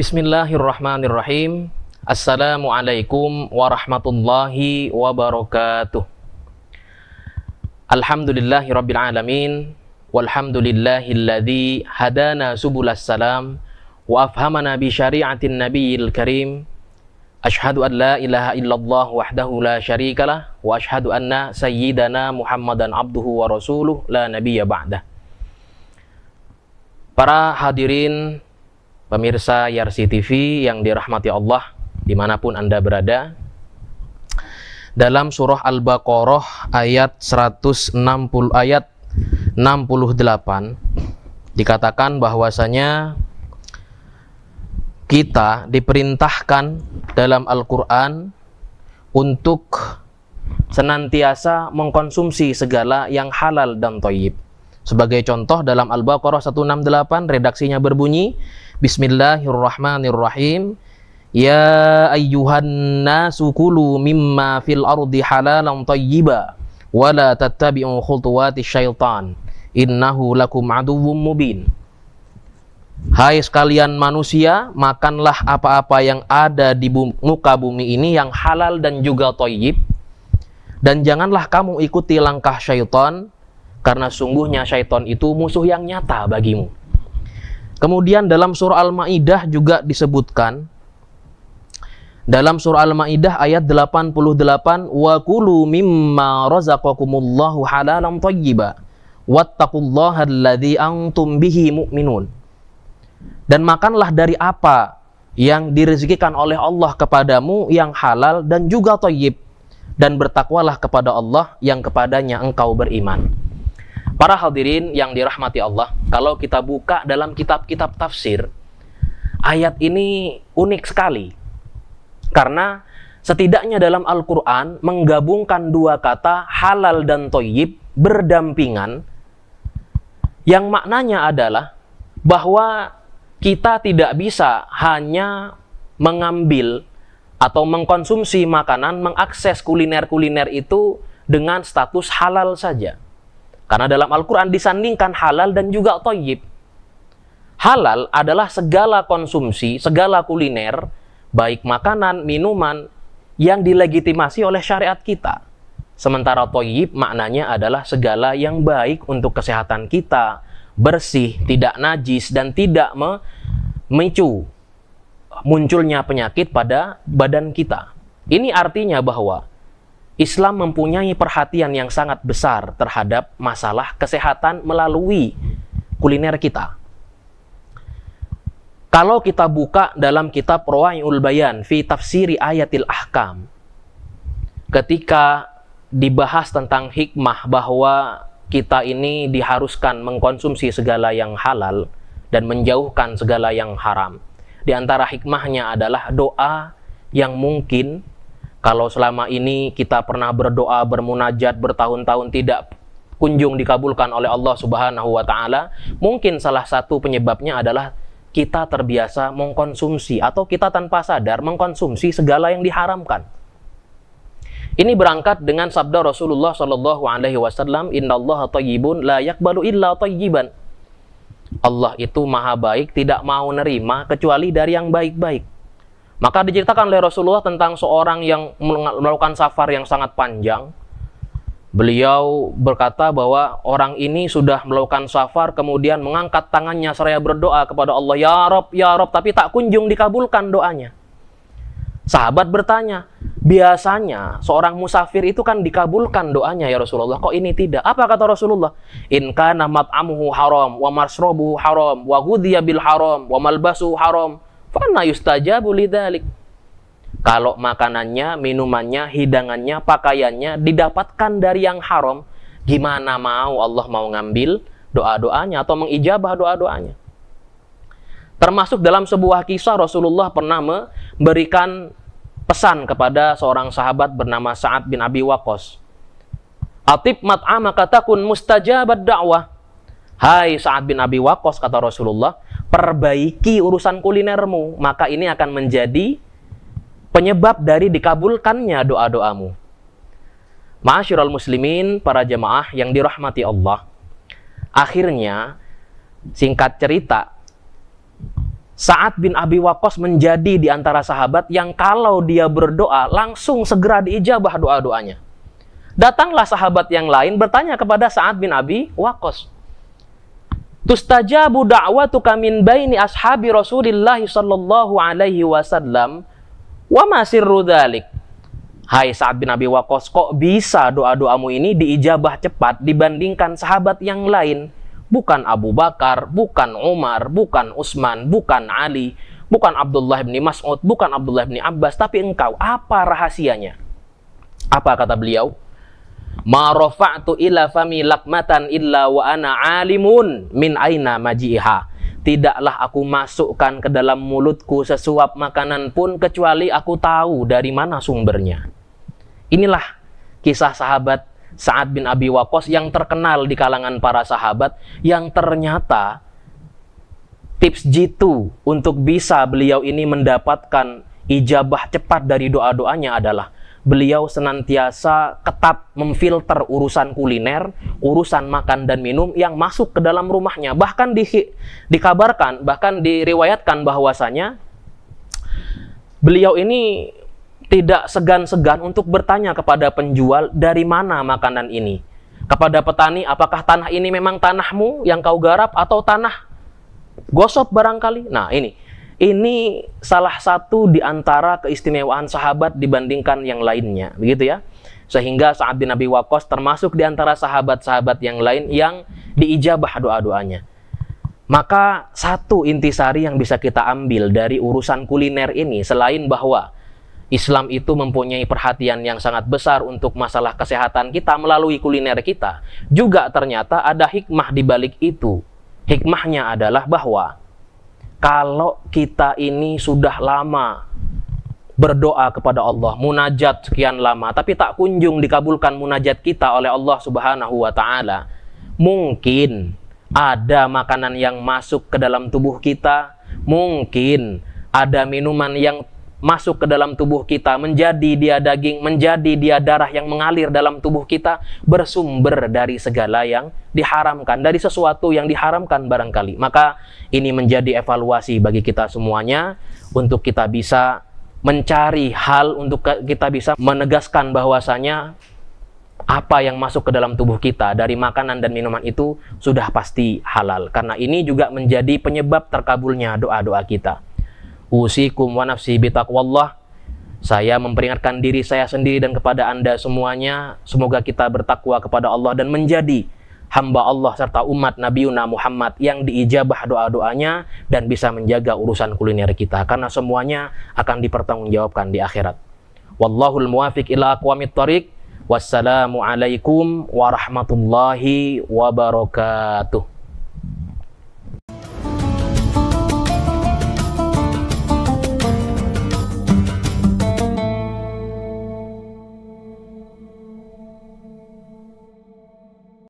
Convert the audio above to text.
Bismillahirrahmanirrahim. Assalamualaikum warahmatullahi wabarakatuh. Alhamdulillahi rabbil alamin. Walhamdulillahilladzi hadana subulas salam wa afhamana bi syari'atin nabiyil karim. Ashhadu an la ilaha illallah wahdahu la syarikalah wa ashhadu anna sayyidana Muhammadan abduhu wa rasuluh la nabiyya ba'dah. Para hadirin pemirsa Yarsi TV yang dirahmati Allah dimanapun Anda berada. Dalam surah Al-Baqarah ayat 160 ayat 68 dikatakan bahwasanya kita diperintahkan dalam Al-Qur'an untuk senantiasa mengkonsumsi segala yang halal dan toyib sebagai contoh dalam Al-Baqarah 168 redaksinya berbunyi Bismillahirrahmanirrahim Ya ayyuhan nasu kulu mimma fil ardi halalan tayyiba wa la tattabi'u khutuwati syaitan innahu lakum aduwwum mubin Hai sekalian manusia, makanlah apa-apa yang ada di bumi, muka bumi ini yang halal dan juga toyib. Dan janganlah kamu ikuti langkah syaitan, karena sungguhnya syaitan itu musuh yang nyata bagimu. Kemudian dalam surah Al-Maidah juga disebutkan dalam surah Al-Maidah ayat 88 wa kulu mimma razaqakumullahu halalan thayyiba wattaqullaha alladzi antum bihi mu'minun. Dan makanlah dari apa yang direzekikan oleh Allah kepadamu yang halal dan juga thayyib dan bertakwalah kepada Allah yang kepadanya engkau beriman. Para hadirin yang dirahmati Allah, kalau kita buka dalam kitab-kitab tafsir, ayat ini unik sekali. Karena setidaknya dalam Al-Quran menggabungkan dua kata halal dan toyib berdampingan yang maknanya adalah bahwa kita tidak bisa hanya mengambil atau mengkonsumsi makanan, mengakses kuliner-kuliner itu dengan status halal saja karena dalam Al-Quran disandingkan halal dan juga toyib. Halal adalah segala konsumsi, segala kuliner, baik makanan, minuman, yang dilegitimasi oleh syariat kita. Sementara toyib maknanya adalah segala yang baik untuk kesehatan kita, bersih, tidak najis, dan tidak memicu munculnya penyakit pada badan kita. Ini artinya bahwa Islam mempunyai perhatian yang sangat besar terhadap masalah kesehatan melalui kuliner kita. Kalau kita buka dalam kitab Rawaiul Bayan fi tafsiri ayatil ahkam ketika dibahas tentang hikmah bahwa kita ini diharuskan mengkonsumsi segala yang halal dan menjauhkan segala yang haram. Di antara hikmahnya adalah doa yang mungkin kalau selama ini kita pernah berdoa, bermunajat bertahun-tahun tidak kunjung dikabulkan oleh Allah Subhanahu wa taala, mungkin salah satu penyebabnya adalah kita terbiasa mengkonsumsi atau kita tanpa sadar mengkonsumsi segala yang diharamkan. Ini berangkat dengan sabda Rasulullah Shallallahu Alaihi Wasallam, Inna Allah Taibun layak balu illa Taiban. Allah itu maha baik, tidak mau nerima kecuali dari yang baik-baik. Maka diceritakan oleh Rasulullah tentang seorang yang melakukan safar yang sangat panjang. Beliau berkata bahwa orang ini sudah melakukan safar kemudian mengangkat tangannya seraya berdoa kepada Allah, "Ya Rob, ya Rob," tapi tak kunjung dikabulkan doanya. Sahabat bertanya, biasanya seorang musafir itu kan dikabulkan doanya ya Rasulullah. Kok ini tidak? Apa kata Rasulullah? In kana mat'amuhu haram, wa masrobuhu haram, wa ghudhiya bil haram, wa malbasuhu haram, Fana yustajabu lidzalik. Kalau makanannya, minumannya, hidangannya, pakaiannya didapatkan dari yang haram, gimana mau Allah mau ngambil doa-doanya atau mengijabah doa-doanya? Termasuk dalam sebuah kisah Rasulullah pernah memberikan pesan kepada seorang sahabat bernama Sa'ad bin Abi Waqqas. Atib mat'ama katakun mustajabat dakwah. Hai Sa'ad bin Abi Waqqas, kata Rasulullah, perbaiki urusan kulinermu, maka ini akan menjadi penyebab dari dikabulkannya doa-doamu. Ma'asyiral muslimin, para jemaah yang dirahmati Allah. Akhirnya, singkat cerita, Sa'ad bin Abi Waqqas menjadi di antara sahabat yang kalau dia berdoa langsung segera diijabah doa-doanya. Datanglah sahabat yang lain bertanya kepada Sa'ad bin Abi Waqqas, tustajabu da'watuka min baini ashabi Rasulillah sallallahu alaihi wasallam wa ma sirru dhalik. Hai Sa'ad bin Abi Waqqas, kok bisa doa-doamu ini diijabah cepat dibandingkan sahabat yang lain? Bukan Abu Bakar, bukan Umar, bukan Utsman, bukan Ali, bukan Abdullah bin Mas'ud, bukan Abdullah bin Abbas, tapi engkau, apa rahasianya? Apa kata beliau? Ma rafa'tu ila fami lakmatan illa wa ana alimun min aina maji'iha. Tidaklah aku masukkan ke dalam mulutku sesuap makanan pun kecuali aku tahu dari mana sumbernya. Inilah kisah sahabat Sa'ad bin Abi Waqqas yang terkenal di kalangan para sahabat yang ternyata tips jitu untuk bisa beliau ini mendapatkan ijabah cepat dari doa-doanya adalah beliau senantiasa ketat memfilter urusan kuliner, urusan makan dan minum yang masuk ke dalam rumahnya. Bahkan di, dikabarkan, bahkan diriwayatkan bahwasanya beliau ini tidak segan-segan untuk bertanya kepada penjual dari mana makanan ini. Kepada petani, apakah tanah ini memang tanahmu yang kau garap atau tanah gosok barangkali? Nah, ini ini salah satu di antara keistimewaan sahabat dibandingkan yang lainnya, begitu ya. Sehingga Sa'ad bin Abi Waqqas termasuk di antara sahabat-sahabat yang lain yang diijabah doa-doanya. Maka satu intisari yang bisa kita ambil dari urusan kuliner ini selain bahwa Islam itu mempunyai perhatian yang sangat besar untuk masalah kesehatan kita melalui kuliner kita, juga ternyata ada hikmah di balik itu. Hikmahnya adalah bahwa kalau kita ini sudah lama berdoa kepada Allah, munajat sekian lama, tapi tak kunjung dikabulkan munajat kita oleh Allah Subhanahu wa taala. Mungkin ada makanan yang masuk ke dalam tubuh kita, mungkin ada minuman yang masuk ke dalam tubuh kita, menjadi dia daging, menjadi dia darah yang mengalir dalam tubuh kita, bersumber dari segala yang diharamkan, dari sesuatu yang diharamkan barangkali. Maka ini menjadi evaluasi bagi kita semuanya untuk kita bisa mencari hal untuk kita bisa menegaskan bahwasanya apa yang masuk ke dalam tubuh kita dari makanan dan minuman itu sudah pasti halal karena ini juga menjadi penyebab terkabulnya doa-doa kita. Usikum wa nafsi bitaqwallah. Saya memperingatkan diri saya sendiri dan kepada Anda semuanya, semoga kita bertakwa kepada Allah dan menjadi hamba Allah serta umat Nabi Muhammad yang diijabah doa-doanya dan bisa menjaga urusan kuliner kita karena semuanya akan dipertanggungjawabkan di akhirat. Wallahul muwafiq ila aqwamit thariq. Wassalamualaikum warahmatullahi wabarakatuh.